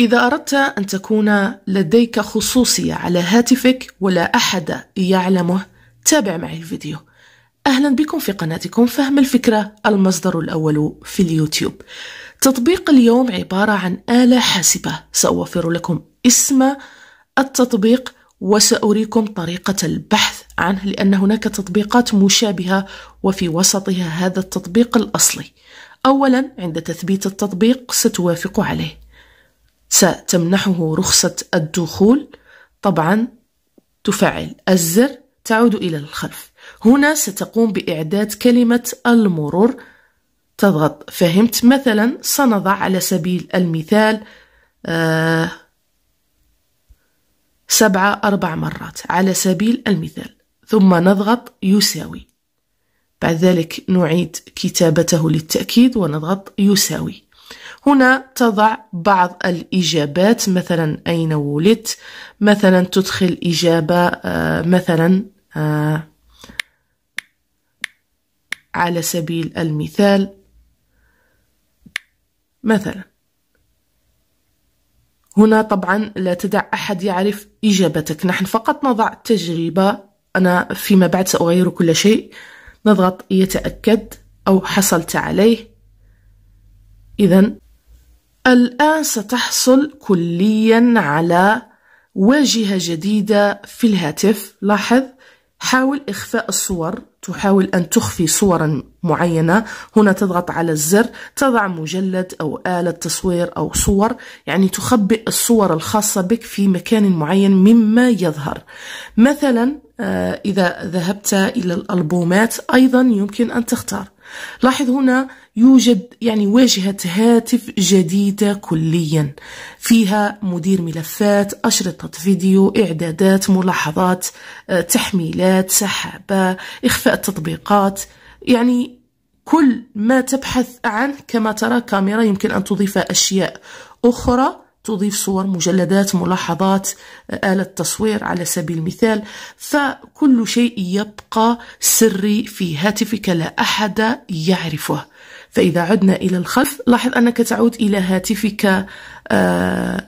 إذا أردت أن تكون لديك خصوصية على هاتفك ولا أحد يعلمه تابع معي الفيديو أهلا بكم في قناتكم فهم الفكرة المصدر الأول في اليوتيوب تطبيق اليوم عبارة عن آلة حاسبة سأوفر لكم اسم التطبيق وسأريكم طريقة البحث عنه لأن هناك تطبيقات مشابهة وفي وسطها هذا التطبيق الأصلي أولا عند تثبيت التطبيق ستوافق عليه ستمنحه رخصة الدخول طبعا تفعل الزر تعود إلى الخلف هنا ستقوم بإعداد كلمة المرور تضغط فهمت مثلا سنضع على سبيل المثال آه سبعة أربع مرات على سبيل المثال ثم نضغط يساوي بعد ذلك نعيد كتابته للتأكيد ونضغط يساوي هنا تضع بعض الإجابات مثلا أين ولدت مثلا تدخل إجابة آه، مثلا آه، على سبيل المثال مثلا هنا طبعا لا تدع أحد يعرف إجابتك نحن فقط نضع تجربة أنا فيما بعد سأغير كل شيء نضغط يتأكد أو حصلت عليه إذا الآن ستحصل كليا على واجهة جديدة في الهاتف لاحظ حاول إخفاء الصور تحاول أن تخفي صورا معينة هنا تضغط على الزر تضع مجلد أو آلة تصوير أو صور يعني تخبئ الصور الخاصة بك في مكان معين مما يظهر مثلا آه، إذا ذهبت إلى الألبومات أيضا يمكن أن تختار لاحظ هنا يوجد يعني واجهة هاتف جديدة كليا فيها مدير ملفات أشرطة فيديو إعدادات ملاحظات آه، تحميلات سحابة إخفاء تطبيقات يعني كل ما تبحث عنه كما ترى كاميرا يمكن أن تضيف أشياء أخرى تضيف صور مجلدات ملاحظات آه، آلة تصوير على سبيل المثال فكل شيء يبقى سري في هاتفك لا أحد يعرفه فإذا عدنا إلى الخلف لاحظ أنك تعود إلى هاتفك آه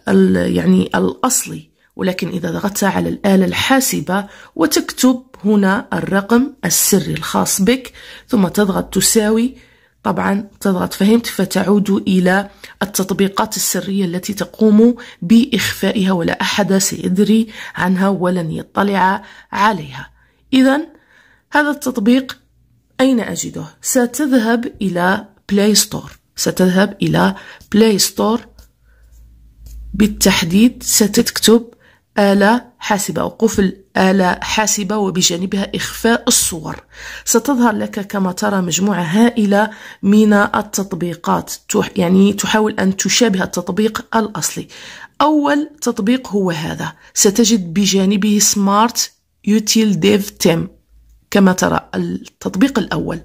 يعني الأصلي ولكن إذا ضغطت على الآلة الحاسبة وتكتب هنا الرقم السري الخاص بك ثم تضغط تساوي طبعا تضغط فهمت فتعود إلى التطبيقات السرية التي تقوم بإخفائها ولا أحد سيدري عنها ولن يطلع عليها إذا هذا التطبيق أين أجده؟ ستذهب إلى بلاي ستور ستذهب إلى بلاي ستور بالتحديد ستكتب آلة حاسبة أو قفل آلة حاسبة وبجانبها إخفاء الصور ستظهر لك كما ترى مجموعة هائلة من التطبيقات يعني تحاول أن تشابه التطبيق الأصلي أول تطبيق هو هذا ستجد بجانبه سمارت يوتيل ديف تيم كما ترى التطبيق الأول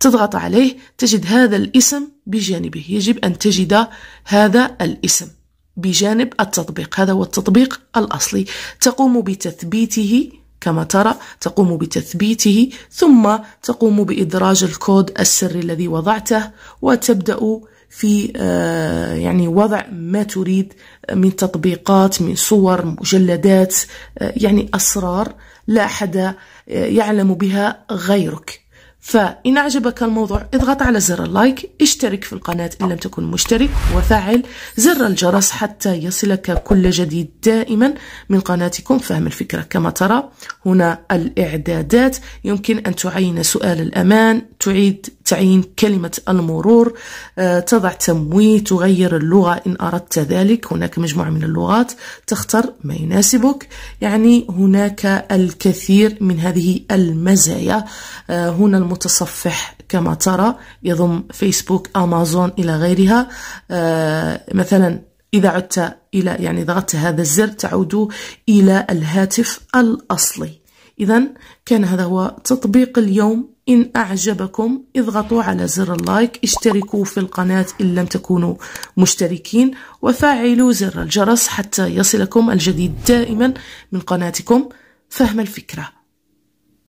تضغط عليه تجد هذا الاسم بجانبه يجب أن تجد هذا الاسم بجانب التطبيق هذا هو التطبيق الأصلي تقوم بتثبيته كما ترى تقوم بتثبيته ثم تقوم بإدراج الكود السري الذي وضعته وتبدأ في آه، يعني وضع ما تريد من تطبيقات من صور مجلدات آه، يعني أسرار لا أحد آه، يعلم بها غيرك فإن أعجبك الموضوع اضغط على زر اللايك اشترك في القناة إن لم تكن مشترك وفعل زر الجرس حتى يصلك كل جديد دائما من قناتكم فهم الفكرة كما ترى هنا الإعدادات يمكن أن تعين سؤال الأمان تعيد تعيين كلمة المرور آه، تضع تمويه تغير اللغة إن أردت ذلك هناك مجموعة من اللغات تختار ما يناسبك يعني هناك الكثير من هذه المزايا آه، هنا متصفح كما ترى يضم فيسبوك أمازون إلى غيرها آه، مثلا إذا عدت إلى يعني ضغطت هذا الزر تعود إلى الهاتف الأصلي إذا كان هذا هو تطبيق اليوم إن أعجبكم اضغطوا على زر اللايك اشتركوا في القناة إن لم تكونوا مشتركين وفعلوا زر الجرس حتى يصلكم الجديد دائما من قناتكم فهم الفكره